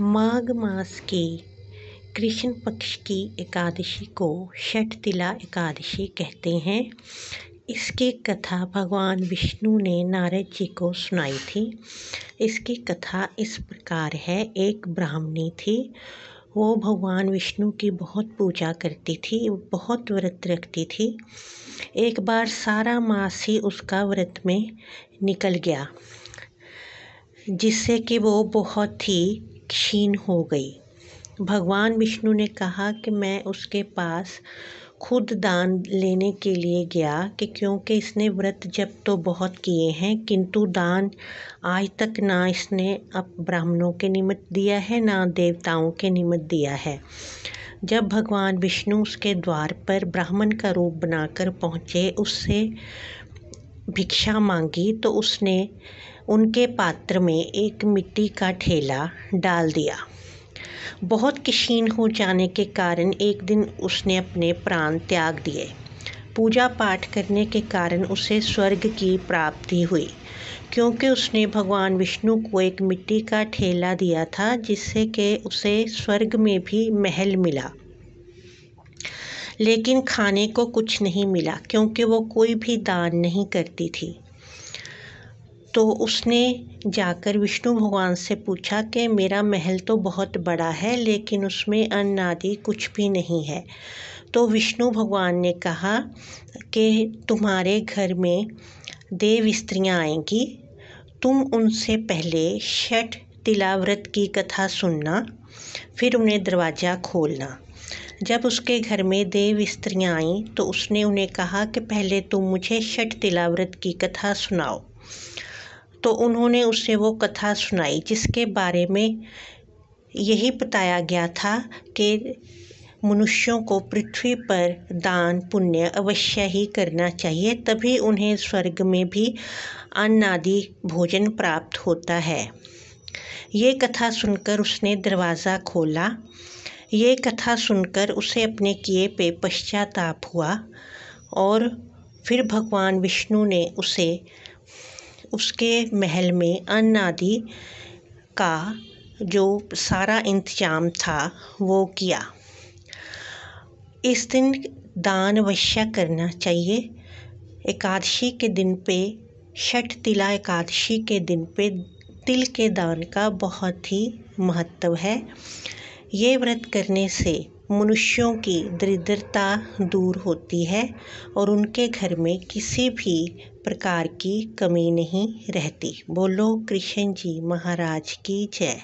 माघ मास के कृष्ण पक्ष की एकादशी को षठतिला एकादशी कहते हैं इसकी कथा भगवान विष्णु ने नारद जी को सुनाई थी इसकी कथा इस प्रकार है एक ब्राह्मणी थी वो भगवान विष्णु की बहुत पूजा करती थी बहुत व्रत रखती थी एक बार सारा मास ही उसका व्रत में निकल गया जिससे कि वो बहुत ही क्षीण हो गई भगवान विष्णु ने कहा कि मैं उसके पास खुद दान लेने के लिए गया कि क्योंकि इसने व्रत जब तो बहुत किए हैं किंतु दान आज तक ना इसने अब ब्राह्मणों के निमित्त दिया है ना देवताओं के निमित्त दिया है जब भगवान विष्णु उसके द्वार पर ब्राह्मण का रूप बनाकर पहुँचे उससे भिक्षा मांगी तो उसने उनके पात्र में एक मिट्टी का ठेला डाल दिया बहुत किशीन हो जाने के कारण एक दिन उसने अपने प्राण त्याग दिए पूजा पाठ करने के कारण उसे स्वर्ग की प्राप्ति हुई क्योंकि उसने भगवान विष्णु को एक मिट्टी का ठेला दिया था जिससे कि उसे स्वर्ग में भी महल मिला लेकिन खाने को कुछ नहीं मिला क्योंकि वो कोई भी दान नहीं करती थी तो उसने जाकर विष्णु भगवान से पूछा कि मेरा महल तो बहुत बड़ा है लेकिन उसमें अन्न आदि कुछ भी नहीं है तो विष्णु भगवान ने कहा कि तुम्हारे घर में देव स्त्रियाँ आएंगी तुम उनसे पहले षठ तिलाव्रत की कथा सुनना फिर उन्हें दरवाज़ा खोलना जब उसके घर में देव स्त्रियाँ आईं तो उसने उन्हें कहा कि पहले तुम मुझे षठ तिलाव्रत की कथा सुनाओ तो उन्होंने उसे वो कथा सुनाई जिसके बारे में यही बताया गया था कि मनुष्यों को पृथ्वी पर दान पुण्य अवश्य ही करना चाहिए तभी उन्हें स्वर्ग में भी अन्न आदि भोजन प्राप्त होता है ये कथा सुनकर उसने दरवाज़ा खोला ये कथा सुनकर उसे अपने किए पे पश्चाताप हुआ और फिर भगवान विष्णु ने उसे उसके महल में अन्न आदि का जो सारा इंतजाम था वो किया इस दिन दान अवश्य करना चाहिए एकादशी के दिन पे छठ तिला एकादशी के दिन पे तिल के दान का बहुत ही महत्व है ये व्रत करने से मनुष्यों की दरिद्रता दूर होती है और उनके घर में किसी भी प्रकार की कमी नहीं रहती बोलो कृष्ण जी महाराज की जय